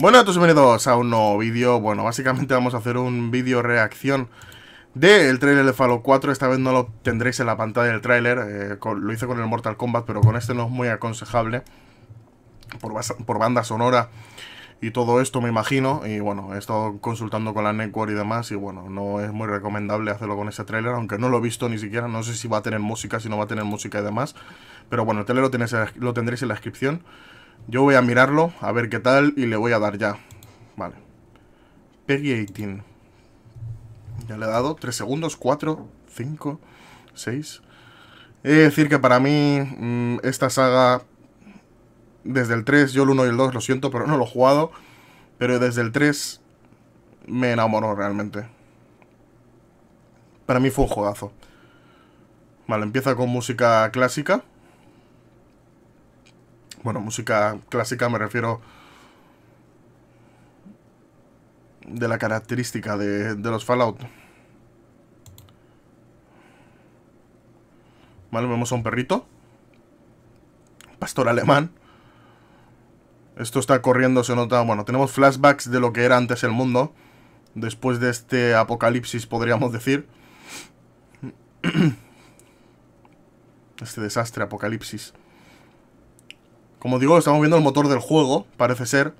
Bueno, a todos bienvenidos a un nuevo vídeo. Bueno, básicamente vamos a hacer un vídeo reacción del tráiler de Fallout 4. Esta vez no lo tendréis en la pantalla del tráiler. Eh, lo hice con el Mortal Kombat, pero con este no es muy aconsejable. Por, banda sonora y todo esto, me imagino. Y bueno, he estado consultando con la Network y demás. Y bueno, no es muy recomendable hacerlo con ese tráiler, aunque no lo he visto ni siquiera. No sé si va a tener música, si no va a tener música y demás. Pero bueno, el trailer lo tendréis en la descripción. Yo voy a mirarlo, a ver qué tal, y le voy a dar ya. Vale. Peggy 18. Ya le he dado 3 segundos, 4, 5, 6. He de decir que para mí mm, esta saga, desde el 3, yo el 1 y el 2, lo siento, pero no lo he jugado. Pero desde el 3 me enamoró realmente. Para mí fue un juegazo. Vale, empieza con música clásica. Bueno, música clásica me refiero de la característica de, los Fallout. Vale, vemos a un perrito. Pastor alemán. Esto está corriendo, se nota... Bueno, tenemos flashbacks de lo que era antes el mundo. Después de este apocalipsis, podríamos decir. Este desastre, apocalipsis. Como digo, estamos viendo el motor del juego, parece ser.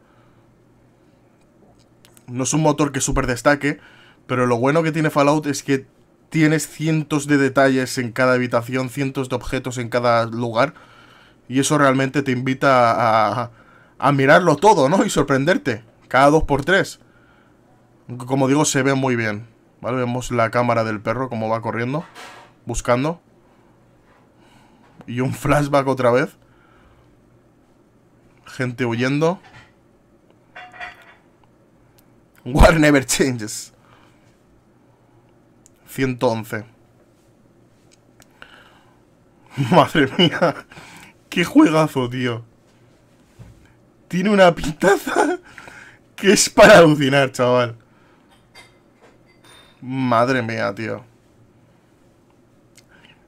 No es un motor que súper destaque, pero lo bueno que tiene Fallout es que tienes cientos de detalles en cada habitación, cientos de objetos en cada lugar, y eso realmente te invita a, mirarlo todo, ¿no? Y sorprenderte, cada dos por tres. Como digo, se ve muy bien, ¿vale? Vemos la cámara del perro, cómo va corriendo, buscando. Y un flashback otra vez. Gente huyendo. War never changes. 111. Madre mía. Qué juegazo, tío. Tiene una pintaza que es para alucinar, chaval. Madre mía, tío.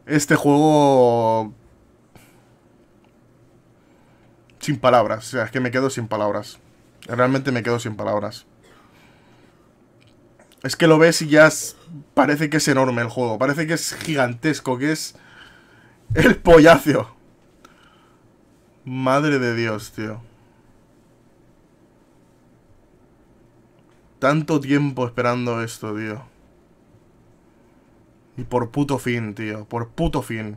Este juego sin palabras. O sea, es que me quedo sin palabras. Realmente me quedo sin palabras. Es que lo ves y ya parece que es enorme el juego. Parece que es gigantesco, que es el pollacio. Madre de Dios, tío. Tanto tiempo esperando esto, tío. Y por puto fin, tío. Por puto fin.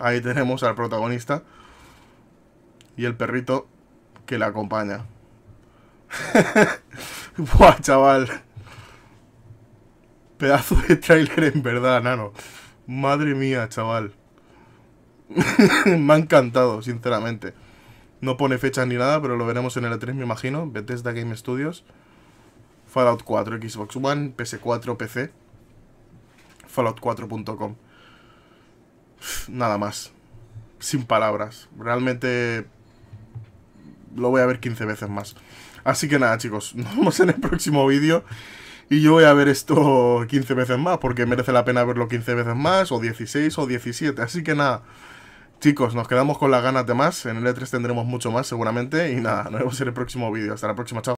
Ahí tenemos al protagonista y el perrito que le acompaña. Buah, chaval. Pedazo de trailer en verdad, nano. Madre mía, chaval. me ha encantado, sinceramente. No pone fechas ni nada, pero lo veremos en el E3, me imagino. Bethesda Game Studios. Fallout 4, Xbox One, PS4, PC. Fallout4.com nada más. Sin palabras. Realmente lo voy a ver 15 veces más. Así que nada, chicos, nos vemos en el próximo vídeo. Y yo voy a ver esto 15 veces más, porque merece la pena verlo 15 veces más, o 16, o 17. Así que nada, chicos, nos quedamos con las ganas de más. En el E3 tendremos mucho más seguramente. Y nada, nos vemos en el próximo vídeo. Hasta la próxima, chao.